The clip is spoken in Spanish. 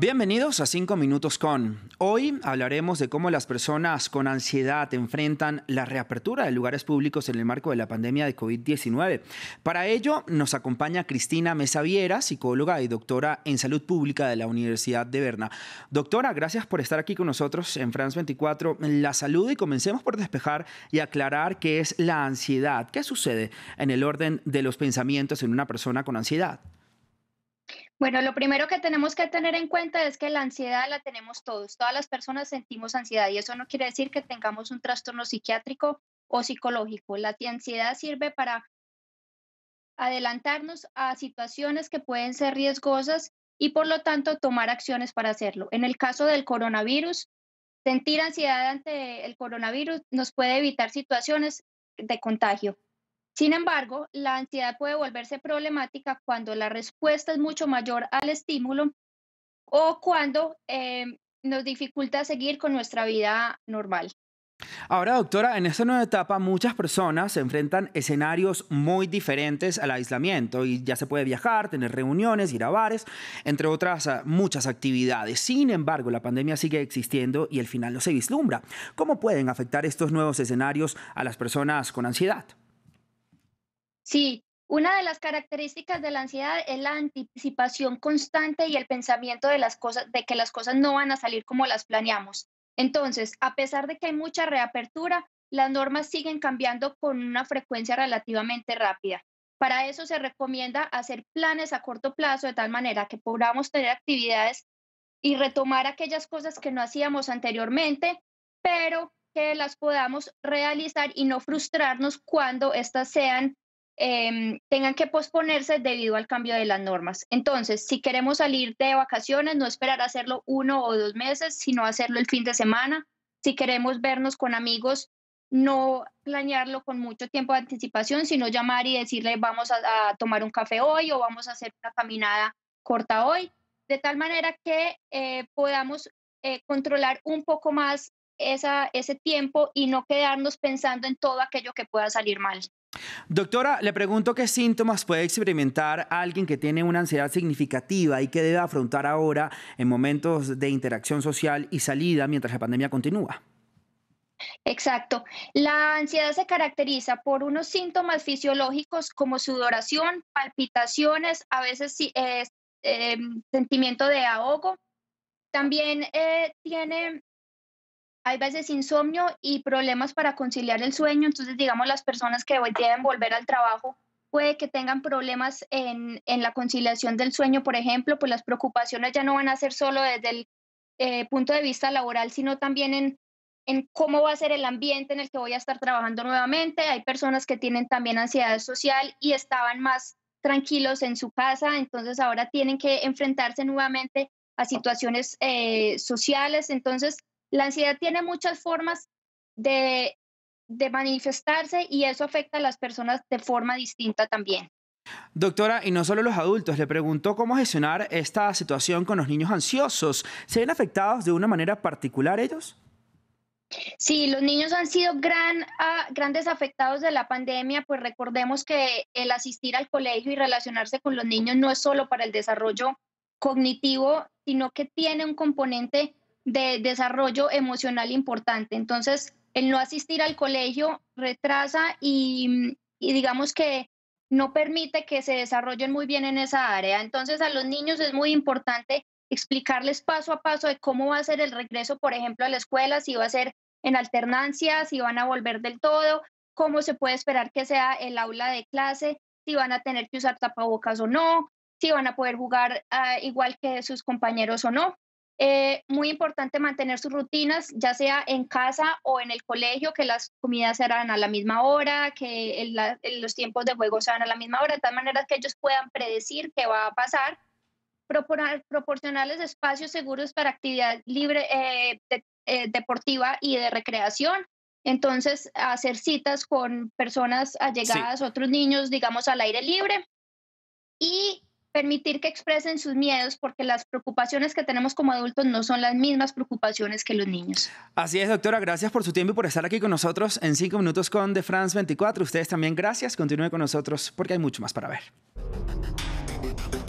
Bienvenidos a 5 Minutos con. Hoy hablaremos de cómo las personas con ansiedad enfrentan la reapertura de lugares públicos en el marco de la pandemia de COVID-19. Para ello nos acompaña Cristina Mesa Viera, psicóloga y doctora en salud pública de la Universidad de Berna. Doctora, gracias por estar aquí con nosotros en France 24, la salud, y comencemos por despejar y aclarar qué es la ansiedad. ¿Qué sucede en el orden de los pensamientos en una persona con ansiedad? Bueno, lo primero que tenemos que tener en cuenta es que la ansiedad la tenemos todos. Todas las personas sentimos ansiedad y eso no quiere decir que tengamos un trastorno psiquiátrico o psicológico. La ansiedad sirve para adelantarnos a situaciones que pueden ser riesgosas y por lo tanto tomar acciones para hacerlo. En el caso del coronavirus, sentir ansiedad ante el coronavirus nos puede evitar situaciones de contagio. Sin embargo, la ansiedad puede volverse problemática cuando la respuesta es mucho mayor al estímulo o cuando em, nos dificulta seguir con nuestra vida normal. Ahora, doctora, en esta nueva etapa muchas personas se enfrentan a escenarios muy diferentes al aislamiento y ya se puede viajar, tener reuniones, ir a bares, entre otras ah, muchas actividades. Sin embargo, la pandemia sigue existiendo y el final no se vislumbra. ¿Cómo pueden afectar estos nuevos escenarios a las personas con ansiedad? Sí, una de las características de la ansiedad es la anticipación constante y el pensamiento de las cosas, de que las cosas no van a salir como las planeamos. Entonces, a pesar de que hay mucha reapertura, las normas siguen cambiando con una frecuencia relativamente rápida. Para eso se recomienda hacer planes a corto plazo de tal manera que podamos tener actividades y retomar aquellas cosas que no hacíamos anteriormente, pero que las podamos realizar y no frustrarnos cuando estas sean Em, tengan que posponerse debido al cambio de las normas. Entonces, si queremos salir de vacaciones, no esperar a hacerlo uno o dos meses, sino hacerlo el fin de semana. Si queremos vernos con amigos, no planearlo con mucho tiempo de anticipación, sino llamar y decirle vamos a, tomar un café hoy o vamos a hacer una caminada corta hoy, de tal manera que eh, podamos eh, controlar un poco más ese tiempo y no quedarnos pensando en todo aquello que pueda salir mal. Doctora, le pregunto qué síntomas puede experimentar alguien que tiene una ansiedad significativa y que debe afrontar ahora en momentos de interacción social y salida mientras la pandemia continúa. Exacto. La ansiedad se caracteriza por unos síntomas fisiológicos como sudoración, palpitaciones, a veces eh, eh, sentimiento de ahogo. También eh, tiene hay veces insomnio y problemas para conciliar el sueño, entonces digamos las personas que hoy deben volver al trabajo puede que tengan problemas en, en, la conciliación del sueño, por ejemplo, pues las preocupaciones ya no van a ser solo desde el eh, punto de vista laboral, sino también en, en cómo va a ser el ambiente en el que voy a estar trabajando nuevamente. Hay personas que tienen también ansiedad social y estaban más tranquilos en su casa, entonces ahora tienen que enfrentarse nuevamente a situaciones eh, sociales. Entonces, la ansiedad tiene muchas formas de, manifestarse y eso afecta a las personas de forma distinta también. Doctora, y no solo los adultos, le preguntó cómo gestionar esta situación con los niños ansiosos. ¿Se ven afectados de una manera particular ellos? Sí, los niños han sido gran, ah, grandes afectados de la pandemia, pues recordemos que el asistir al colegio y relacionarse con los niños no es solo para el desarrollo cognitivo, sino que tiene un componente de desarrollo emocional importante. Entonces, el no asistir al colegio retrasa y, digamos que no permite que se desarrollen muy bien en esa área. Entonces, a los niños es muy importante explicarles paso a paso de cómo va a ser el regreso, por ejemplo, a la escuela, si va a ser en alternancia, si van a volver del todo, cómo se puede esperar que sea el aula de clase, si van a tener que usar tapabocas o no, si van a poder jugar ah, igual que sus compañeros o no. Eh, muy importante mantener sus rutinas, ya sea en casa o en el colegio, que las comidas serán a la misma hora, que los tiempos de juego sean a la misma hora, de tal manera que ellos puedan predecir qué va a pasar, proporcionarles espacios seguros para actividad libre, eh, eh, deportiva y de recreación. Entonces, hacer citas con personas allegadas, otros niños, digamos, al aire libre. Y permitir que expresen sus miedos porque las preocupaciones que tenemos como adultos no son las mismas preocupaciones que los niños. Así es, doctora, gracias por su tiempo y por estar aquí con nosotros en 5 minutos con The France 24. Ustedes también gracias, continúen con nosotros porque hay mucho más para ver.